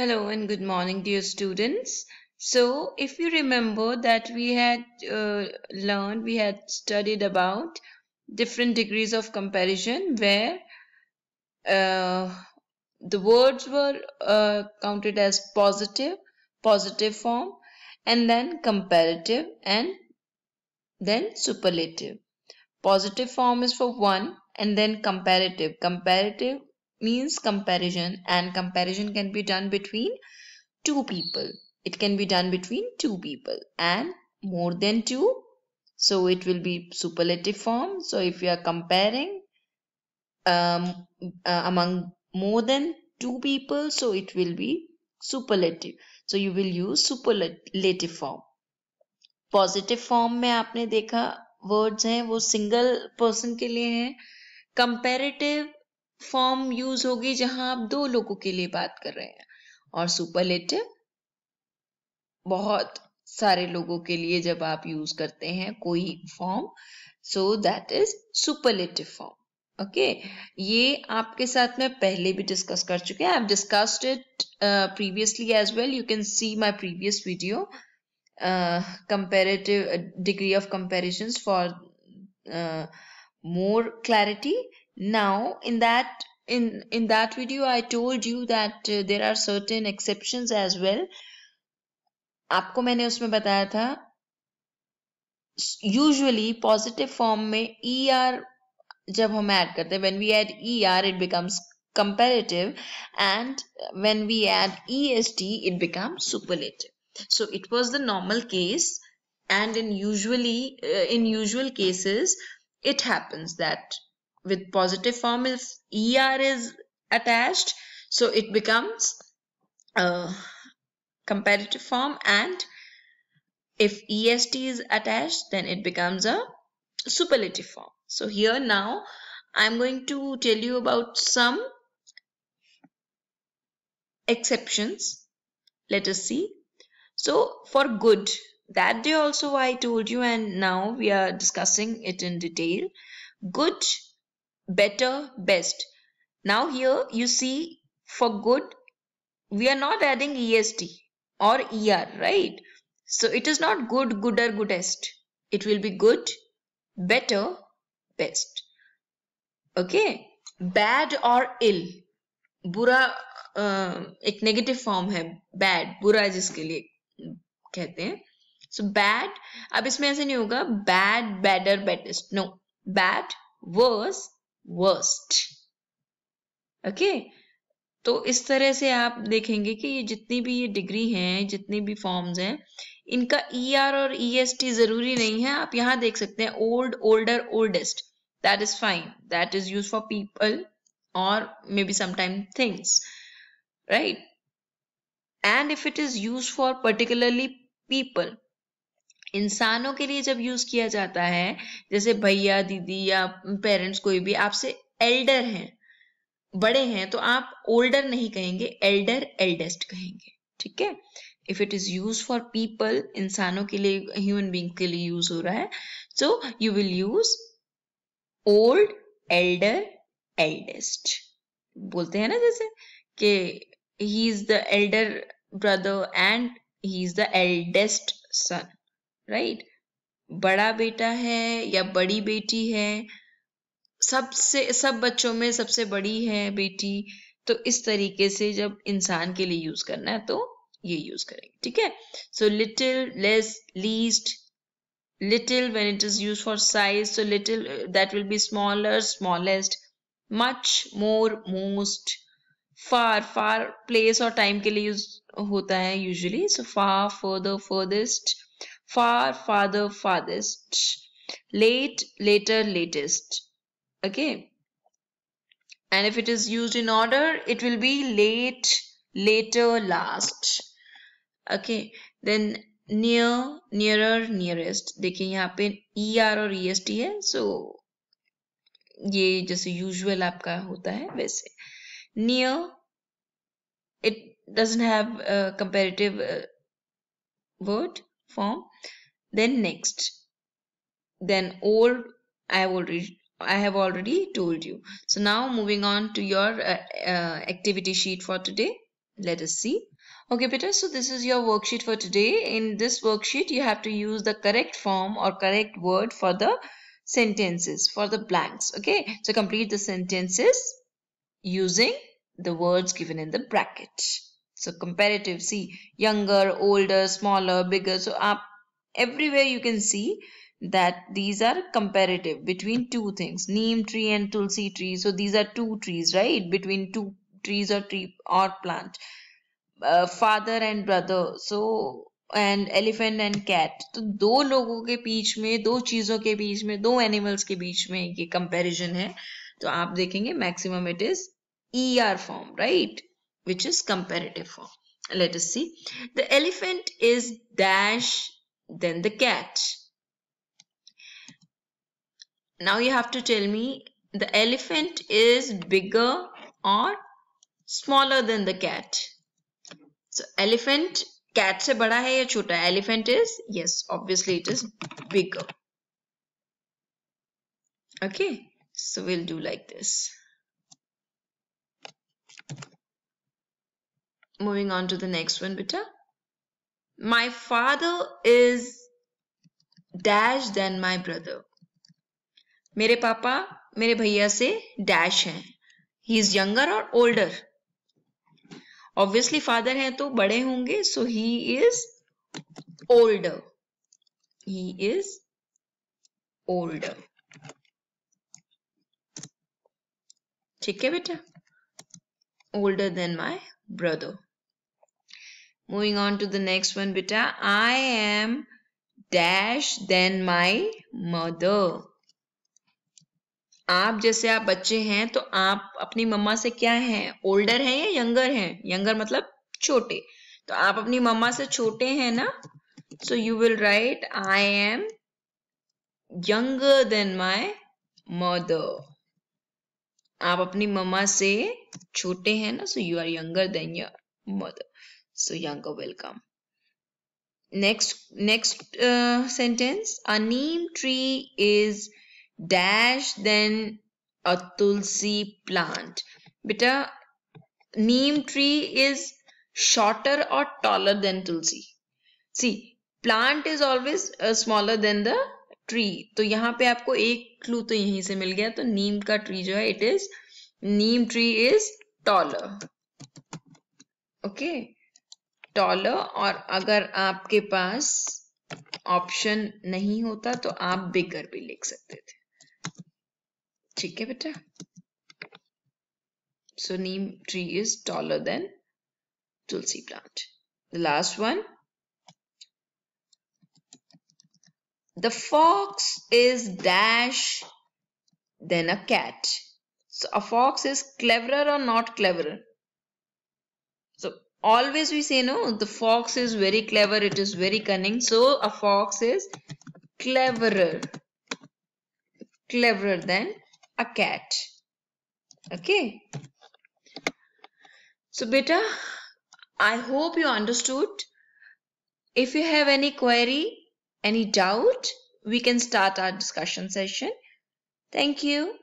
Hello and good morning dear students. So if you remember that we had uh, learned, we had studied about different degrees of comparison where uh, the words were uh, counted as positive, positive form and then comparative and then superlative. Positive form is for one and then comparative. Comparative means comparison and comparison can be done between two people. It can be done between two people and more than two. So it will be superlative form. So if you are comparing um, uh, among more than two people, so it will be superlative. So you will use superlative form. positive form mein aapne dekha words hain wo single person ke liye hain comparative form use होगी जहां आप दो लोगों के लिए बात कर रहे हैं और सुपरलेटिव बहुत सारे लोगों के लिए जब आप यूज करते हैं कोई form so that is superlative form okay ये आपके साथ में पहले भी डिस्कस कर चुके हैं I discussed it previously as well you can see my previous video comparative degree of comparison for more clarity now in that in in that video i told you that uh, there are certain exceptions as well आपको मैंने उसमें बताया था Usually, positive form में ER जब हम add करते when we add er, it becomes comparative and when we add est it becomes superlative so it was the normal case and in usually uh, in usual cases it happens that with positive form if er is attached so it becomes a uh, comparative form and if est is attached then it becomes a superlative form so here now i'm going to tell you about some exceptions let us see so for good that day also i told you and now we are discussing it in detail good better, best. Now here you see for good, we are not adding est or er, right? So it is not good, gooder, goodest. It will be good, better, best. Okay. Bad or ill. bura uh, ek negative form hai bad bura jiske liye kehte hain so bad ab isme aise nahi hoga bad badder bettest no bad worse worst okay तो इस तरह से आप देखेंगे कि ये जितनी भी ये डिग्री हैं जितनी भी फॉर्म्स हैं इनका ई e ER और ई एस टी जरूरी नहीं है आप यहां देख सकते हैं old older oldest that is fine that is use for people और may be sometime things right and if it is use for particularly people इंसानों के लिए जब यूज किया जाता है जैसे भैया दीदी या पेरेंट्स कोई भी आपसे एल्डर हैं बड़े हैं तो आप ओल्डर नहीं कहेंगे एल्डर एल्डेस्ट कहेंगे ठीक है if it is use for people इंसानों के लिए ह्यूमन बींग के लिए यूज हो रहा है so you will use old elder eldest बोलते हैं ना जैसे कि he is the elder brother and he is the eldest son right बड़ा बेटा है या बड़ी बेटी है सबसे सब बच्चों में सबसे बड़ी है बेटी तो इस तरीके से जब इंसान के लिए यूज करना है तो ये यूज करेंगे ठीक है so little less least little when it is use for size so little that will be smaller smallest much more most far far place और टाइम के लिए यूज होता है usually so far further furthest far farther farthest late later latest okay and if it is used in order it will be late later last okay then near nearer nearest देखिए यहाँ पे E ER or EST. E S T है सो so, ये जैसे usual आपका होता है वैसे near it doesn't have comparative word then next then old i have already i have already told you so now moving on to your uh, uh, activity sheet for today let us see okay peter so this is your worksheet for today in this worksheet you have to use the correct form or correct word for the sentences for the blanks okay so complete the sentences using the words given in the bracket so comparative see younger older smaller bigger so up everywhere you can see that these are comparative between two things neem tree and tulsi tree so these are two trees right between two trees or tree or plant uh, father and brother so and elephant and cat so, do logo ke beech mein do cheezon ke beech mein do animals ke beech mein ye comparison hai to aap dekhenge maximum it is er form right which is comparative form let us see the elephant is dash than the cat. Now you have to tell me the elephant is bigger or smaller than the cat. So elephant cat se bada hai ya chota Elephant is yes, obviously it is bigger. Okay, so we'll do like this. Moving on to the next one, beta. My father is dash than my brother मेरे पापा मेरे भैया से dash हैं he is younger और older obviously father हैं तो बड़े होंगे so he is older he is older ठीक है बेटा older than my brother Moving on to the next one, beta. I am dash then my mother. आप जैसे आप बच्चे हैं तो आप अपनी मम्मा से क्या हैं ओल्डर हैं या यंगर हैं यंगर मतलब छोटे तो आप अपनी मम्मा से छोटे हैं ना so you will write I am younger than my mother आप अपनी मम्मा से छोटे हैं ना so you are younger than your mother So younger will come. Next, next uh, sentence. A neem tree is dash then a tulsi plant. Beta, neem tree is shorter or taller than tulsi. See, plant is always uh, smaller than the tree. to yahan pe aapko ek clue to yahi se mil gaya to neem ka tree jo hai it is neem tree is taller. Okay. Taller और अगर आपके पास option नहीं होता तो आप बिगर भी लिख सकते थे ठीक है बेटा so neem tree is taller than tulsi plant the last one the fox is dash than a cat so a fox is clever और not clever so always we say no the fox is very clever it is very cunning so a fox is cleverer cleverer than a cat okay so beta i hope you understood if you have any query any doubt we can start our discussion session thank you